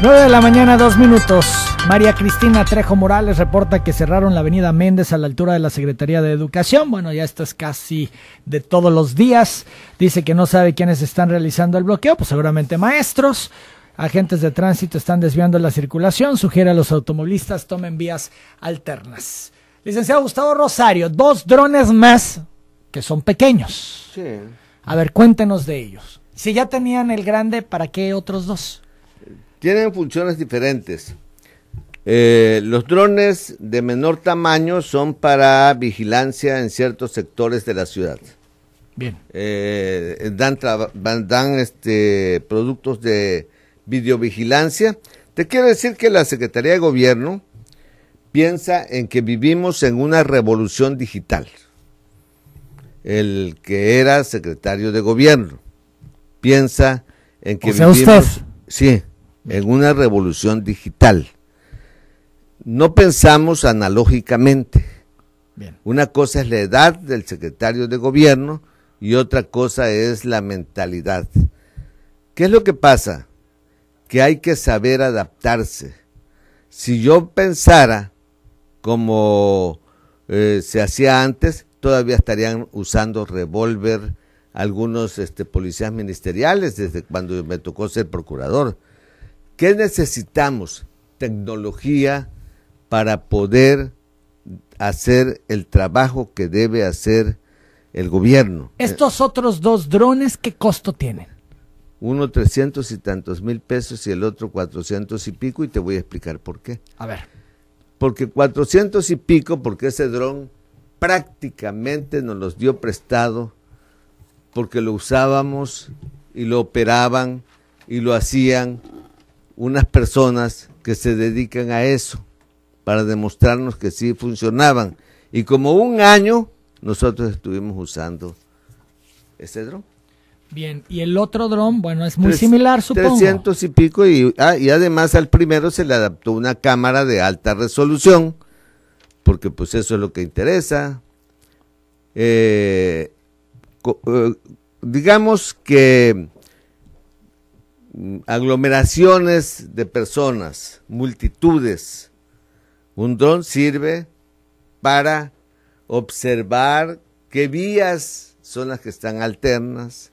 9 de la mañana, dos minutos. María Cristina Trejo Morales reporta que cerraron la avenida Méndez a la altura de la Secretaría de Educación. Bueno, ya esto es casi de todos los días. Dice que no sabe quiénes están realizando el bloqueo, pues seguramente maestros. Agentes de tránsito están desviando la circulación. Sugiere a los automovilistas tomen vías alternas. Licenciado Gustavo Rosario, dos drones más que son pequeños. Sí. A ver, cuéntenos de ellos. Si ya tenían el grande, ¿para qué otros dos? tienen funciones diferentes. Eh, los drones de menor tamaño son para vigilancia en ciertos sectores de la ciudad. Bien. Eh, dan este, productos de videovigilancia. Te quiero decir que la Secretaría de Gobierno piensa en que vivimos en una revolución digital. El que era secretario de gobierno piensa en que vivimos. Sí en una revolución digital. No pensamos analógicamente. Una cosa es la edad del secretario de gobierno y otra cosa es la mentalidad. ¿Qué es lo que pasa? Que hay que saber adaptarse. Si yo pensara como eh, se hacía antes, todavía estarían usando revólver algunos este, policías ministeriales desde cuando me tocó ser procurador. ¿Qué necesitamos? Tecnología para poder hacer el trabajo que debe hacer el gobierno. Estos otros dos drones, ¿qué costo tienen? Uno trescientos y tantos mil pesos y el otro 400 y pico y te voy a explicar por qué. A ver. Porque 400 y pico, porque ese dron prácticamente nos los dio prestado porque lo usábamos y lo operaban y lo hacían unas personas que se dedican a eso para demostrarnos que sí funcionaban. Y como un año nosotros estuvimos usando ese dron. Bien, y el otro dron, bueno, es muy similar, supongo. 300 y pico, ah, y, además al primero se le adaptó una cámara de alta resolución, porque pues eso es lo que interesa. Eh, eh, digamos que Mm, aglomeraciones de personas, multitudes. Un dron sirve para observar qué vías son las que están alternas,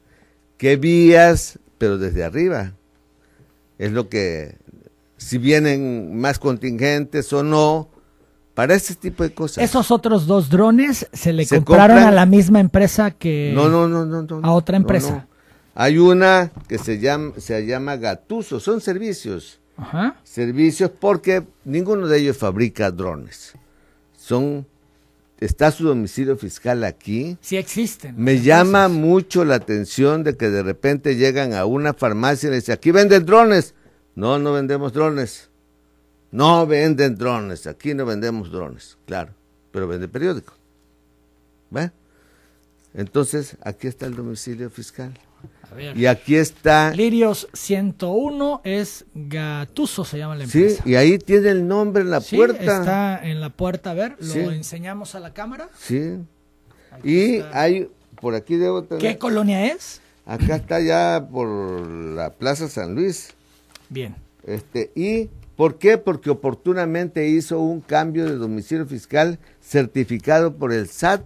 qué vías, pero desde arriba. Es lo que, si vienen más contingentes o no, para ese tipo de cosas. ¿Esos otros dos drones se le compraron a la misma empresa que... a otra empresa. Hay una que se llama, se llama Gatuso, son servicios. Servicios porque ninguno de ellos fabrica drones. Son está su domicilio fiscal aquí. Sí existen. Me llama mucho la atención de que de repente llegan a una farmacia y les dicen, aquí venden drones. No, no vendemos drones. No venden drones, aquí no vendemos drones, claro, pero vende periódico. Entonces, aquí está el domicilio fiscal. Y aquí está. Lirios 101 es Gatuso, se llama la empresa. Sí, y ahí tiene el nombre en la sí, puerta. Está en la puerta, a ver, lo enseñamos a la cámara. Sí. y hay, por aquí debo tener. ¿Qué colonia es? Acá está ya por la Plaza San Luis. Bien. Este, y ¿Por qué? Porque oportunamente hizo un cambio de domicilio fiscal certificado por el SAT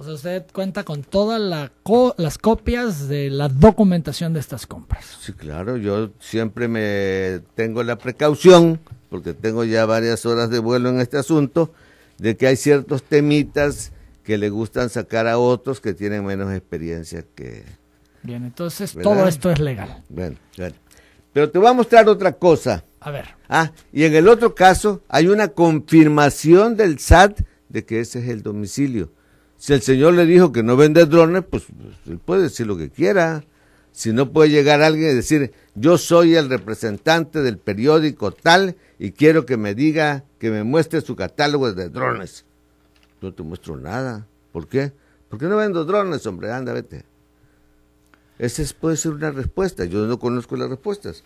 o sea, usted cuenta con todas las copias de la documentación de estas compras. Sí, claro, yo siempre me tengo la precaución, porque tengo ya varias horas de vuelo en este asunto, de que hay ciertos temitas que le gustan sacar a otros que tienen menos experiencia que... Bien, entonces todo esto es legal. Bueno, bueno. Pero te voy a mostrar otra cosa. A ver. Ah, y en el otro caso hay una confirmación del SAT de que ese es el domicilio si el señor le dijo que no vende drones, pues, pues él puede decir lo que quiera. Si no puede llegar alguien y decir, yo soy el representante del periódico tal y quiero que me diga, que me muestre su catálogo de drones. No te muestro nada. ¿Por qué? Porque no vendo drones, hombre, anda, vete. Esa puede ser una respuesta. Yo no conozco las respuestas.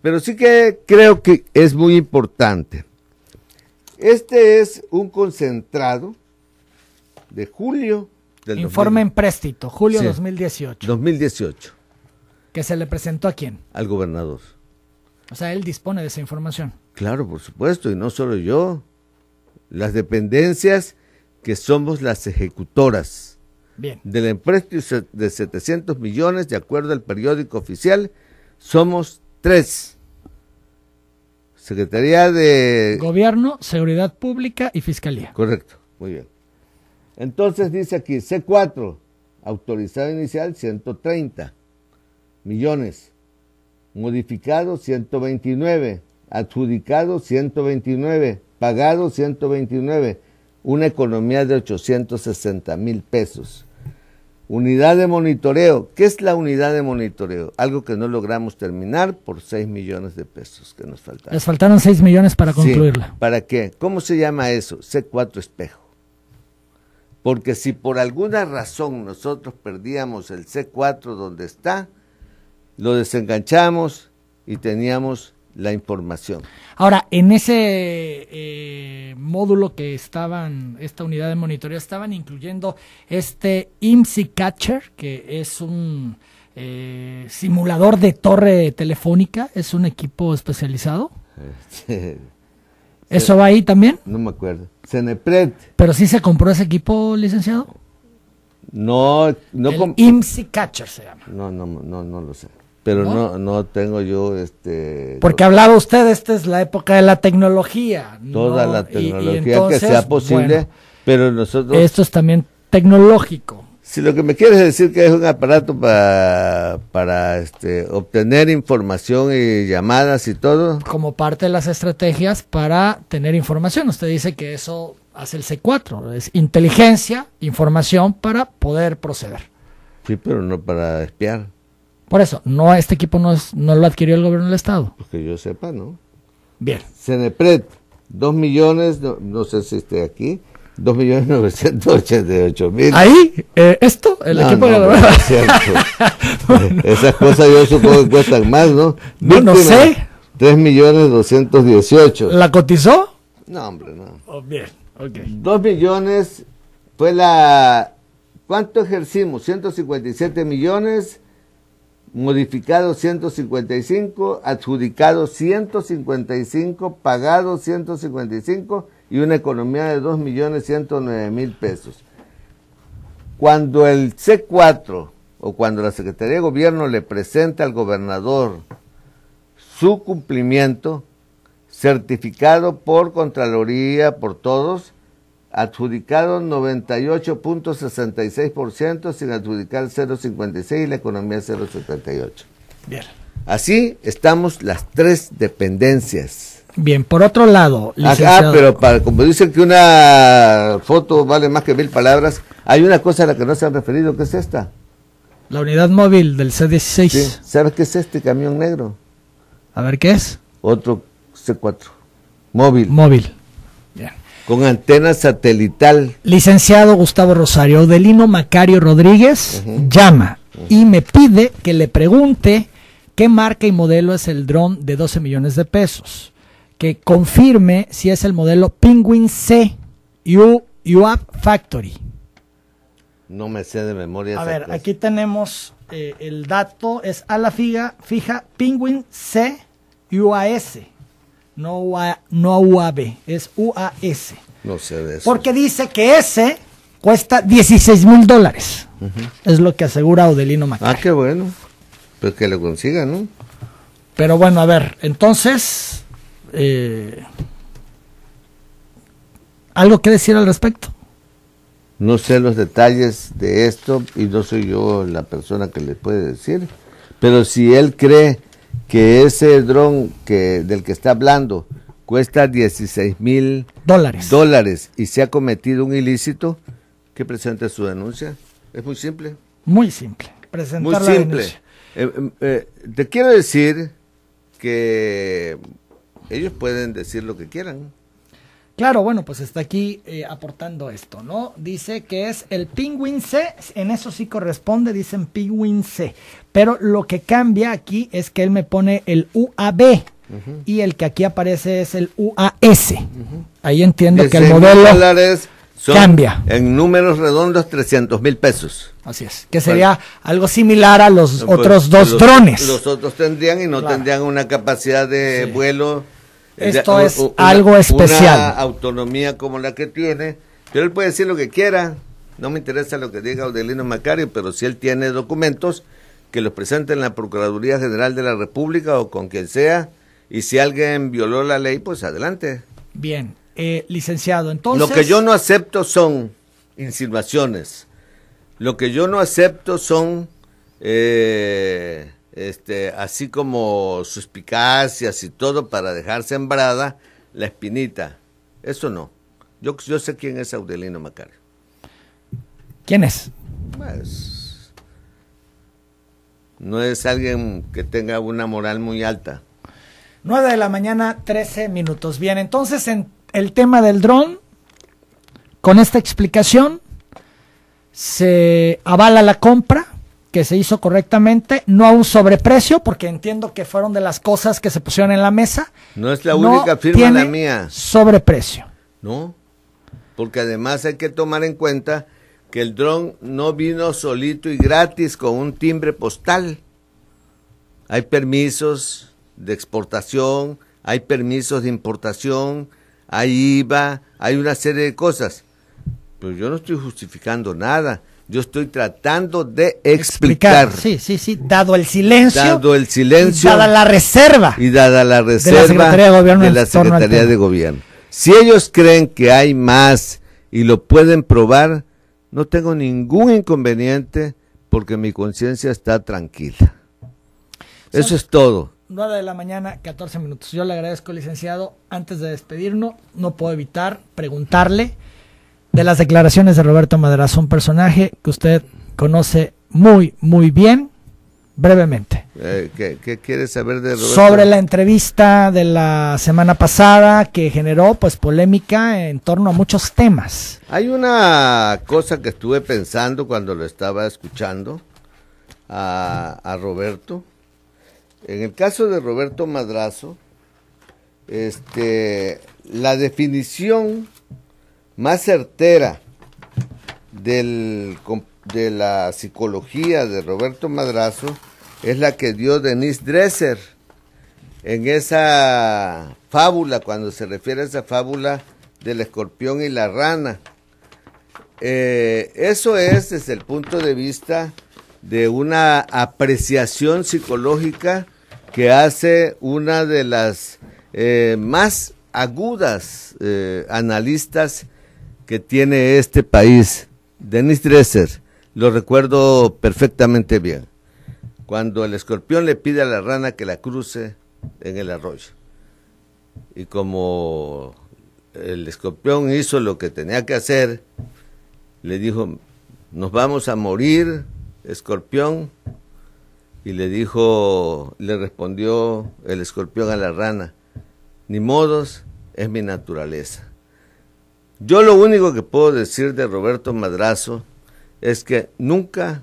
Pero sí que creo que es muy importante. Este es un concentrado de julio del Informe en préstito, julio 2018. 2018. ¿Que se le presentó a quién? Al gobernador. O sea, él dispone de esa información. Claro, por supuesto, y no solo yo. Las dependencias que somos las ejecutoras Bien. del empréstito de 700 millones, de acuerdo al periódico oficial, somos tres. Secretaría de... Gobierno, Seguridad Pública y Fiscalía. Correcto, muy bien. Entonces dice aquí, C4, autorizado inicial 130 millones, modificado 129, adjudicado 129, pagado 129, una economía de 860 mil pesos. Unidad de monitoreo. ¿Qué es la unidad de monitoreo? Algo que no logramos terminar por 6 millones de pesos que nos faltaron. Les faltaron 6 millones para concluirla. ¿Para qué? ¿Cómo se llama eso? C4 espejo. Porque si por alguna razón nosotros perdíamos el C4 donde está, lo desenganchamos y teníamos la información. Ahora, en ese eh, módulo que estaban, esta unidad de monitoreo, estaban incluyendo este IMSI Catcher, que es un eh, simulador de torre telefónica, es un equipo especializado. Este, ¿Eso va ahí también? No me acuerdo. Ceneprete. ¿Pero sí se compró ese equipo, licenciado? No, no. El IMSI Catcher se llama. No, no, no, no lo sé. Pero ¿No? ¿No? tengo yo este. Porque hablaba usted, esta es la época de la tecnología. Toda la tecnología que sea posible, pero nosotros. Esto es también tecnológico. Si lo que me quieres decir que es un aparato para, este, obtener información y llamadas y todo. Como parte de las estrategias para tener información. Usted dice que eso hace el C4, es inteligencia, información para poder proceder. Sí, pero no para espiar. Por eso, no este equipo no, no lo adquirió el gobierno del Estado. Pues que yo sepa, ¿no? Bien. Cenepret, dos millones, no, no sé si esté aquí, 2.988.000. Ahí, eh, esto, el equipo no, de la verdad. Esas cosas yo supongo que cuestan más, ¿no? No, no sé. 3.218.000. ¿La cotizó? No, hombre, no. Oh, bien, ok. 2 millones fue la. ¿Cuánto ejercimos? 157 millones modificado 155, adjudicado 155, pagado 155 y una economía de 2.109.000 pesos. Cuando el C4 o cuando la Secretaría de Gobierno le presenta al gobernador su cumplimiento, certificado por Contraloría, por todos, adjudicado 98.66% sin adjudicar 0.56 y la economía 0.78. Bien. Así estamos las tres dependencias. Bien, por otro lado, ah, licenciado. Ah, pero para, como dicen que una foto vale más que mil palabras, hay una cosa a la que no se han referido, que es esta. La unidad móvil del C-16. ¿Sabes qué es este camión negro? A ver, ¿qué es? Otro C-4. Móvil. Móvil con antena satelital. Licenciado Gustavo Rosario, Delino Macario Rodríguez llama y me pide que le pregunte qué marca y modelo es el dron de 12 millones de pesos. Que confirme si es el modelo Penguin C U, UAP Factory. No me sé de memoria. A ver, aquí tenemos eh, el dato, es a la fija, fija Penguin C UAS no, a no UAB, es UAS. No sé de eso. Porque dice que ese cuesta 16 mil dólares. Es lo que asegura Odelino Macri. Ah, qué bueno. Pues que lo consiga, ¿no? Pero bueno, a ver, entonces, eh, ¿algo que decir al respecto? No sé los detalles de esto y no soy yo la persona que le puede decir, pero si él cree que ese dron que, del que está hablando cuesta 16 mil dólares. dólares y se ha cometido un ilícito, que presente su denuncia. Es muy simple. Muy simple. Presentar muy la denuncia. Eh, eh, eh, te quiero decir que ellos pueden decir lo que quieran. Claro, bueno, pues está aquí eh, aportando esto, ¿no? Dice que es el pinguin C, en eso sí corresponde, dicen Pingüin C, pero lo que cambia aquí es que él me pone el UAB y el que aquí aparece es el UAS. Ahí entiendo que el modelo cambia. En números redondos, 300 mil pesos. Así es, que sería algo similar a los pues, otros dos drones. Los otros tendrían y no tendrían una capacidad de vuelo esto es algo especial. Una autonomía como la que tiene. pero él puede decir lo que quiera. No me interesa lo que diga Audelino Macario, pero si él tiene documentos, que los presente en la Procuraduría General de la República o con quien sea. Y si alguien violó la ley, pues adelante. Bien, eh, licenciado, entonces. Lo que yo no acepto son insinuaciones. Lo que yo no acepto son eh, este, así como suspicacias y todo para dejar sembrada la espinita. Eso no. Yo, yo sé quién es Audelino Macario. ¿Quién es? Pues, no es alguien que tenga una moral muy alta. 9 de la mañana, 13 minutos. Bien, entonces en el tema del dron, con esta explicación, se avala la compra que se hizo correctamente, no a un sobreprecio, porque entiendo que fueron de las cosas que se pusieron en la mesa. No es la única firma la mía. Sobreprecio. No, porque además hay que tomar en cuenta que el dron no vino solito y gratis con un timbre postal. Hay permisos de exportación, hay permisos de importación, hay IVA, hay una serie de cosas. Pero yo no estoy justificando nada yo estoy tratando de explicar. Sí, sí, sí. Dado el silencio. Dado el silencio. Y dada la reserva. Y dada la reserva. De la Secretaría de Gobierno. De la Secretaría de Gobierno. Si ellos creen que hay más y lo pueden probar, no tengo ningún inconveniente porque mi conciencia está tranquila. Eso es todo. Nueve de la mañana, 14 minutos. Yo le agradezco, licenciado. Antes de despedirnos, no puedo evitar preguntarle de las declaraciones de Roberto Madrazo, un personaje que usted conoce muy, muy bien, brevemente. Eh, ¿qué, quiere saber de Roberto? Sobre la entrevista de la semana pasada que generó pues polémica en torno a muchos temas. Hay una cosa que estuve pensando cuando lo estaba escuchando a, a Roberto. En el caso de Roberto Madrazo, este, la definición más certera de la psicología de Roberto Madrazo es la que dio Denise Dresser en esa fábula, cuando se refiere a esa fábula del escorpión y la rana. Eh, eso es desde el punto de vista de una apreciación psicológica que hace una de las eh, más agudas eh, analistas que tiene este país. Denis Dresser, lo recuerdo perfectamente bien. Cuando el escorpión le pide a la rana que la cruce en el arroyo. Y como el escorpión hizo lo que tenía que hacer, le dijo, nos vamos a morir, escorpión. Y le dijo, le respondió el escorpión a la rana, ni modos, es mi naturaleza. Yo lo único que puedo decir de Roberto Madrazo es que nunca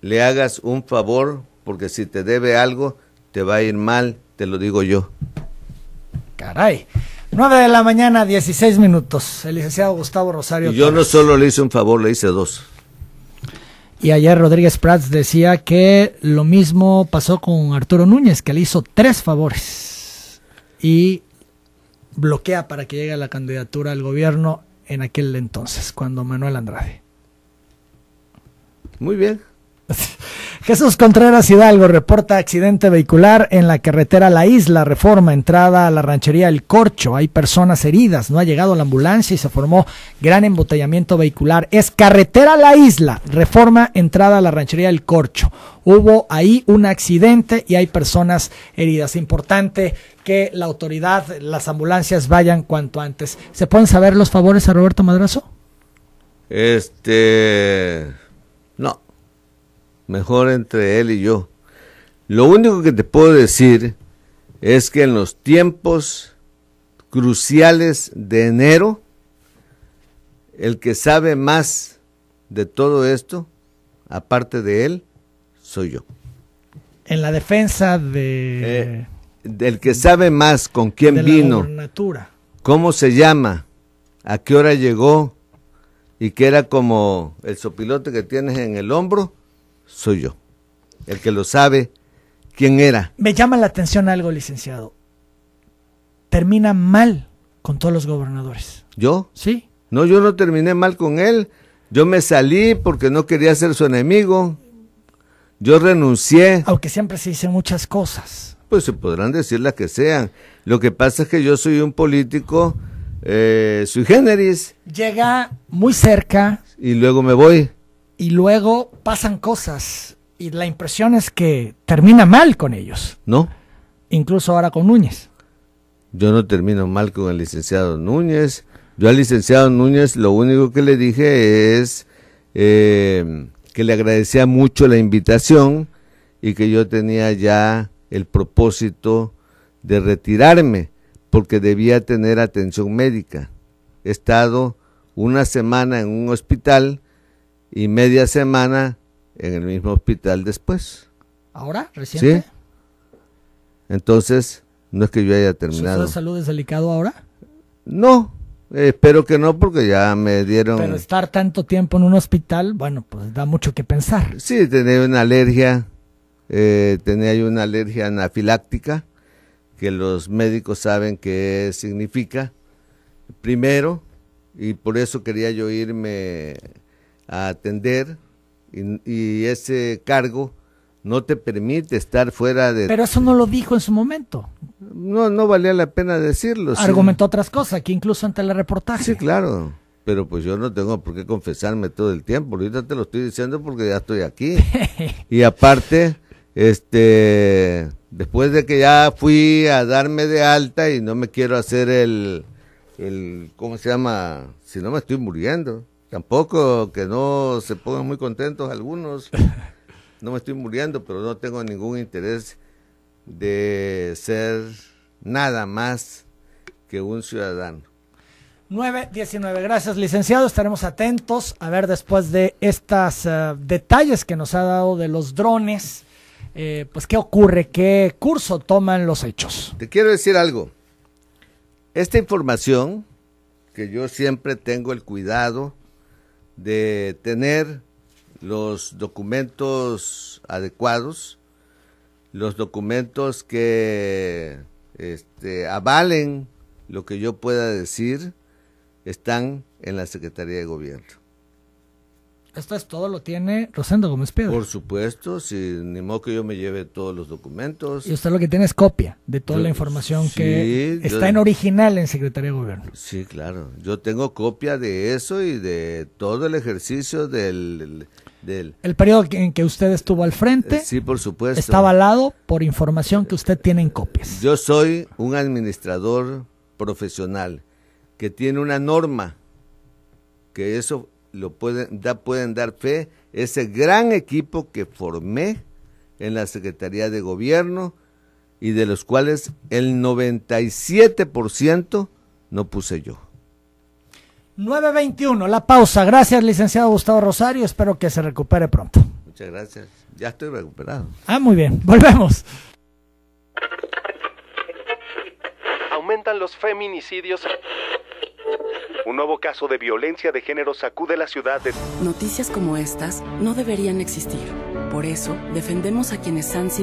le hagas un favor porque si te debe algo te va a ir mal, te lo digo yo. Caray. 9 de la mañana, 16 minutos. El licenciado Gustavo Rosario. yo no solo le hice un favor, le hice dos. Y ayer Rodríguez Prats decía que lo mismo pasó con Arturo Núñez, que le hizo tres favores. Y bloquea para que llegue la candidatura al gobierno en aquel entonces, cuando Manuel Andrade. Muy bien. Jesús Contreras Hidalgo reporta accidente vehicular en la carretera La Isla, reforma, entrada a la ranchería El Corcho. Hay personas heridas, no ha llegado la ambulancia y se formó gran embotellamiento vehicular. Es carretera La Isla, reforma, entrada a la ranchería El Corcho. Hubo ahí un accidente y hay personas heridas. Importante que la autoridad, las ambulancias vayan cuanto antes. ¿Se pueden saber los favores a Roberto Madrazo? Este mejor entre él y yo. Lo único que te puedo decir es que en los tiempos cruciales de enero, el que sabe más de todo esto, aparte de él, soy yo. En la defensa de... Eh, del que sabe más con quién vino, cómo se llama, a qué hora llegó y que era como el sopilote que tienes en el hombro, soy yo. El que lo sabe, ¿quién era? Me llama la atención algo, licenciado. Termina mal con todos los gobernadores. ¿Yo? Sí. No, yo no terminé mal con él. Yo me salí porque no quería ser su enemigo. Yo renuncié. Aunque siempre se dicen muchas cosas. Pues se podrán decir las que sean. Lo que pasa es que yo soy un político eh, sui generis. Llega muy cerca. Y luego me voy y luego pasan cosas y la impresión es que termina mal con ellos. ¿No? Incluso ahora con Núñez. Yo no termino mal con el licenciado Núñez. Yo al licenciado Núñez lo único que le dije es eh, que le agradecía mucho la invitación y que yo tenía ya el propósito de retirarme porque debía tener atención médica. He estado una semana en un hospital y media semana en el mismo hospital después. ¿Ahora? ¿Reciente? Entonces, no es que yo haya terminado. ¿Su salud delicado ahora? No, espero que no porque ya me dieron... Pero estar tanto tiempo en un hospital, bueno, pues da mucho que pensar. Sí, tenía una alergia, eh, tenía una alergia anafiláctica, que los médicos saben qué significa, primero, y por eso quería yo irme a atender y, ese cargo no te permite estar fuera de... Pero eso no lo dijo en su momento. No, no valía la pena decirlo. Argumentó otras cosas, que incluso ante la reportaje. Sí, claro. Pero pues yo no tengo por qué confesarme todo el tiempo. Ahorita te lo estoy diciendo porque ya estoy aquí. y aparte, este, después de que ya fui a darme de alta y no me quiero hacer el, el, ¿cómo se llama? Si no me estoy muriendo. Tampoco que no se pongan muy contentos algunos. No me estoy muriendo, pero no tengo ningún interés de ser nada más que un ciudadano. 9.19. Gracias, licenciado. Estaremos atentos a ver después de estos eh, detalles que nos ha dado de los drones, eh, pues qué ocurre, qué curso toman los hechos. Te quiero decir algo. Esta información, que yo siempre tengo el cuidado de tener los documentos adecuados, los documentos que este, avalen lo que yo pueda decir, están en la Secretaría de Gobierno. Esto es todo, lo tiene Rosendo Gómez Piedra. Por supuesto, si ni modo que yo me lleve todos los documentos. Y usted lo que tiene es copia de toda la información que está en original en Secretaría de Gobierno. Sí, claro. Yo tengo copia de eso y de todo el ejercicio del. el periodo en que usted estuvo al frente. Sí, por supuesto. Está avalado por información que usted tiene en copias. Yo soy un administrador profesional que tiene una norma que eso lo pueden, da, pueden dar fe ese gran equipo que formé en la Secretaría de Gobierno y de los cuales el 97% no puse yo. 9.21, la pausa. Gracias, licenciado Gustavo Rosario. Espero que se recupere pronto. Muchas gracias. Ya estoy recuperado. Ah, muy bien. Volvemos. Aumentan los feminicidios un nuevo caso de violencia de género sacude la ciudad de... Noticias como estas no deberían existir. Por eso, defendemos a quienes han sido...